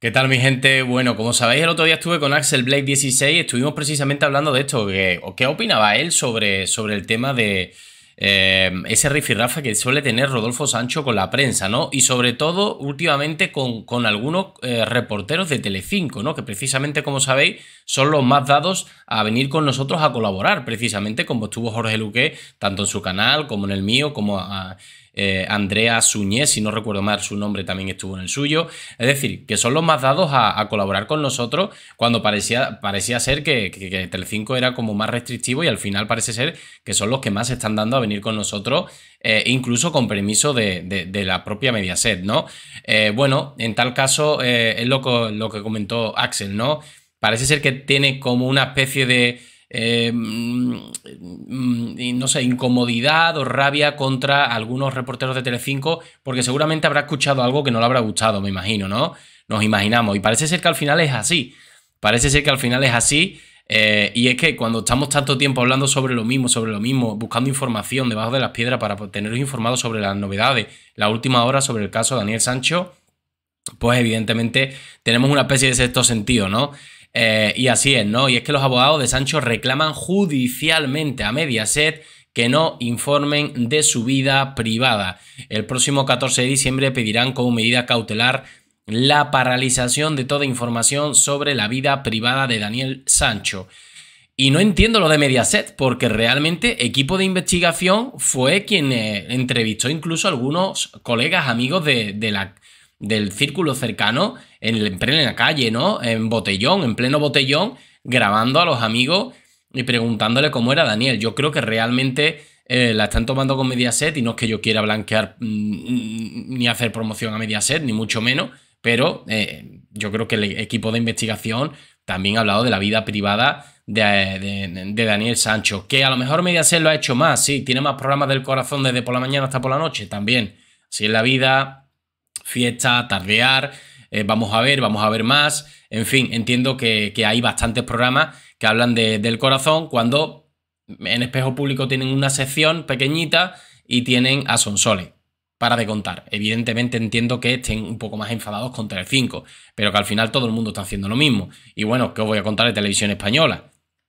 ¿Qué tal mi gente? Bueno, como sabéis, el otro día estuve con Axel Blake 16, estuvimos precisamente hablando de esto, ¿qué opinaba él sobre, sobre el tema de eh, ese rifirrafa que suele tener Rodolfo Sancho con la prensa, ¿no? Y sobre todo últimamente con, algunos eh, reporteros de Telecinco, ¿no? Que precisamente, como sabéis, son los más dados a venir con nosotros a colaborar, precisamente como estuvo Jorge Luque, tanto en su canal como en el mío, como a eh, Andrea Suñé, si no recuerdo mal su nombre, también estuvo en el suyo. Es decir, que son los más dados a, colaborar con nosotros cuando parecía, parecía ser que, que, 5 Telecinco era como más restrictivo y al final parece ser que son los que más se están dando a venir con nosotros, eh, incluso con permiso de, la propia Mediaset, ¿no? Eh, bueno, en tal caso es lo, lo que comentó Axel, ¿no? Parece ser que tiene como una especie de eh, mm, no sé, incomodidad o rabia contra algunos reporteros de Telecinco, porque seguramente habrá escuchado algo que no le habrá gustado, me imagino, ¿no? Nos imaginamos. Y parece ser que al final es así. Parece ser que al final es así. Eh, y es que cuando estamos tanto tiempo hablando sobre lo mismo, sobre lo mismo, buscando información debajo de las piedras para teneros informados sobre las novedades, la última hora sobre el caso de Daniel Sancho, pues evidentemente tenemos una especie de sexto sentido, ¿no? Eh, y así es, ¿no? Y es que los abogados de Sancho reclaman judicialmente a Mediaset que no informen de su vida privada. El próximo 14 de diciembre pedirán como medida cautelar la paralización de toda información sobre la vida privada de Daniel Sancho. Y no entiendo lo de Mediaset, porque realmente equipo de investigación fue quien eh, entrevistó incluso a algunos colegas, amigos de, de la del círculo cercano en, el, en la calle, ¿no? En botellón, en pleno botellón, grabando a los amigos y preguntándole cómo era Daniel. Yo creo que realmente eh, la están tomando con Mediaset y no es que yo quiera blanquear mm, ni hacer promoción a Mediaset, ni mucho menos, pero eh, yo creo que el equipo de investigación también ha hablado de la vida privada de, Daniel Sancho, que a lo mejor Mediaset lo ha hecho más, sí, tiene más programas del corazón desde por la mañana hasta por la noche, también. si es la vida, fiesta, tardear, eh, vamos a ver, vamos a ver más. En fin, entiendo que, hay bastantes programas que hablan del corazón cuando en espejo público tienen una sección pequeñita y tienen a Sonsole. Para de contar. Evidentemente entiendo que estén un poco más enfadados con 5, pero que al final todo el mundo está haciendo lo mismo. Y bueno, ¿qué os voy a contar de televisión española?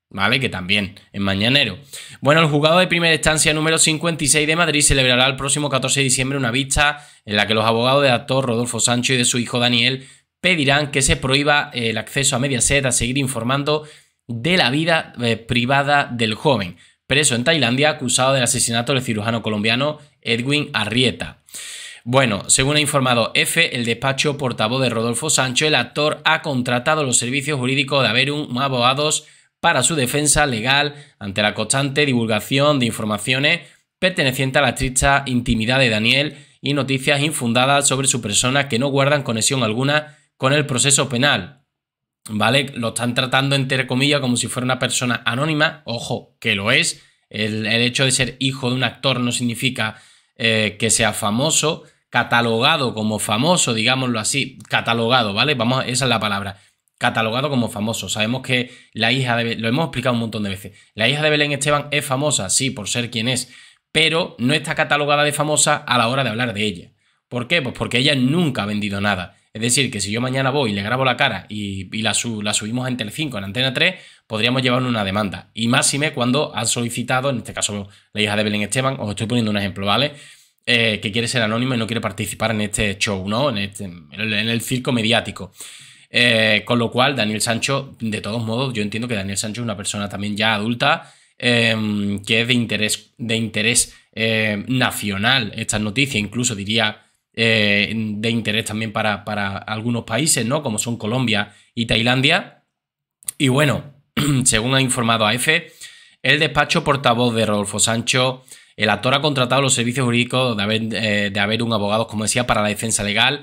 ¿vale? Que también en mañanero. Bueno, el juzgado de primera instancia número 56 de Madrid celebrará el próximo 14 de diciembre una vista en la que los abogados del actor Rodolfo Sancho y de su hijo Daniel pedirán que se prohíba el acceso a Mediaset a seguir informando de la vida eh, privada del joven, preso en Tailandia acusado del asesinato del cirujano colombiano Edwin Arrieta. Bueno, según ha informado EFE, el despacho portavoz de Rodolfo Sancho, el actor ha contratado los servicios jurídicos de Averum Abogados para su defensa legal ante la constante divulgación de informaciones pertenecientes a la triste intimidad de Daniel y noticias infundadas sobre su persona que no guardan conexión alguna con el proceso penal. ¿Vale? Lo están tratando entre comillas como si fuera una persona anónima, ojo, que lo es. El, hecho de ser hijo de un actor no significa eh, que sea famoso, catalogado como famoso, digámoslo así, catalogado, ¿vale? Vamos, esa es la palabra catalogado como famoso. Sabemos que la hija de Belén, lo hemos explicado un montón de veces, la hija de Belén Esteban es famosa, sí, por ser quien es, pero no está catalogada de famosa a la hora de hablar de ella. ¿Por qué? Pues porque ella nunca ha vendido nada. Es decir, que si yo mañana voy y le grabo la cara y, la, subimos en Telecinco, en Antena 3, podríamos llevar una demanda. Y máxime cuando ha solicitado, en este caso la hija de Belén Esteban, os estoy poniendo un ejemplo, ¿vale? Eh, que quiere ser anónima y no quiere participar en este show, ¿no? En, este, en el circo mediático. Eh, con lo cual, Daniel Sancho, de todos modos, yo entiendo que Daniel Sancho es una persona también ya adulta em, que es de interés, de interés eh, nacional esta noticia, incluso diría eh, de interés también para, para algunos países, ¿no? Como son Colombia y Tailandia. Y bueno, según ha informado Afe el despacho portavoz de Rodolfo Sancho el actor ha contratado los servicios jurídicos de haber, de haber un abogado, como decía, para la defensa legal,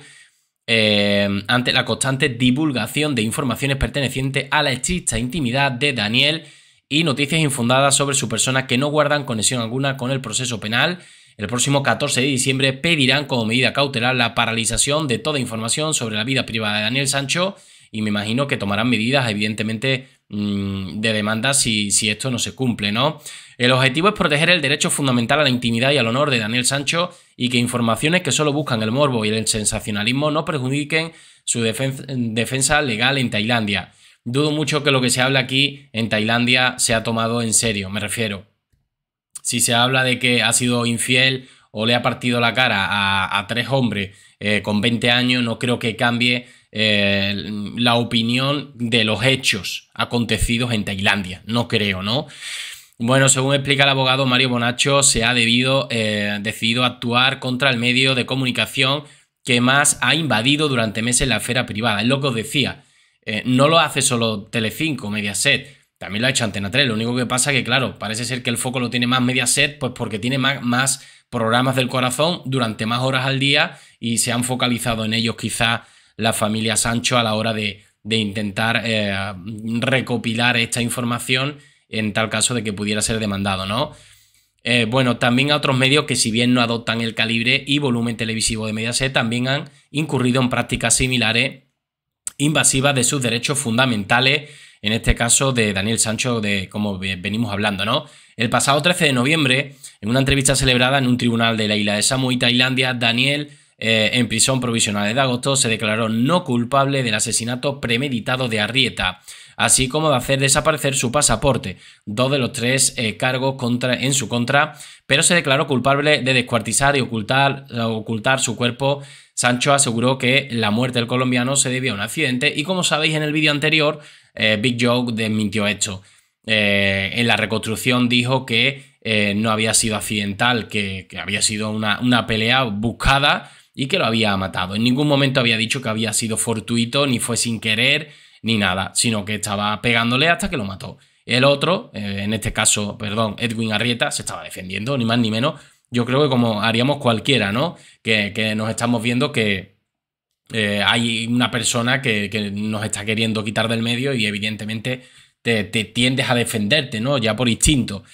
Em, ante la constante divulgación de informaciones pertenecientes a la estricta intimidad de Daniel y noticias infundadas sobre su persona que no guardan conexión alguna con el proceso penal. El próximo 14 de diciembre pedirán como medida cautelar la paralización de toda información sobre la vida privada de Daniel Sancho y me imagino que tomarán medidas, evidentemente, mm, de demanda si, si esto no se cumple, ¿no? El objetivo es proteger el derecho fundamental a la intimidad y al honor de Daniel Sancho y que informaciones que solo buscan el morbo y el sensacionalismo no perjudiquen su defensa legal en Tailandia. Dudo mucho que lo que se habla aquí en Tailandia sea tomado en serio, me refiero. Si se habla de que ha sido infiel o le ha partido la cara a, tres hombres eh, con 20 años, no creo que cambie eh, la opinión de los hechos acontecidos en Tailandia. No creo, ¿no? Bueno, según explica el abogado Mario Bonacho, se ha debido, eh, decidido actuar contra el medio de comunicación que más ha invadido durante meses la esfera privada. Es lo que os decía. Eh, no lo hace solo Telecinco, Mediaset, también lo ha hecho Antena 3. Lo único que pasa que, claro, parece ser que el foco lo tiene más Mediaset, pues porque tiene más, programas del corazón durante más horas al día y se han focalizado en ellos quizá la familia Sancho a la hora de, intentar eh, recopilar esta información en tal caso de que pudiera ser demandado, ¿no? Eh, bueno, también a otros medios que si bien no adoptan el calibre y volumen televisivo de Mediaset, también han incurrido en prácticas similares invasivas de sus derechos fundamentales, en este caso de Daniel Sancho, de como venimos hablando, ¿no? El pasado 13 de noviembre, en una entrevista celebrada en un tribunal de la isla de Samui, Tailandia, Daniel, eh, en prisión provisional de agosto, se declaró no culpable del asesinato premeditado de Arrieta así como de hacer desaparecer su pasaporte, dos de los tres eh, cargos contra, en su contra, pero se declaró culpable de descuartizar y ocultar, ocultar su cuerpo Sancho aseguró que la muerte del colombiano se debía a un accidente y como sabéis en el vídeo anterior, eh, Big Joe desmintió esto. Eh, en la reconstrucción dijo que no había sido accidental, que, había sido una, una, pelea buscada y que lo había matado. En ningún momento había dicho que había sido fortuito ni fue sin querer ni nada, sino que estaba pegándole hasta que lo mató. El otro, eh, en este caso, perdón, Edwin Arrieta, se estaba defendiendo, ni más ni menos. Yo creo que como haríamos cualquiera, ¿no? Que, nos estamos viendo que eh, hay una persona que, nos está queriendo quitar del medio y evidentemente te, tiendes a defenderte, ¿no? Ya por instinto.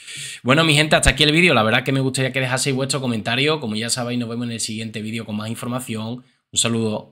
Bueno, mi gente, hasta aquí el vídeo. La verdad que me gustaría que dejaseis vuestro comentario. Como ya sabéis, nos vemos en el siguiente vídeo con más información. Un saludo.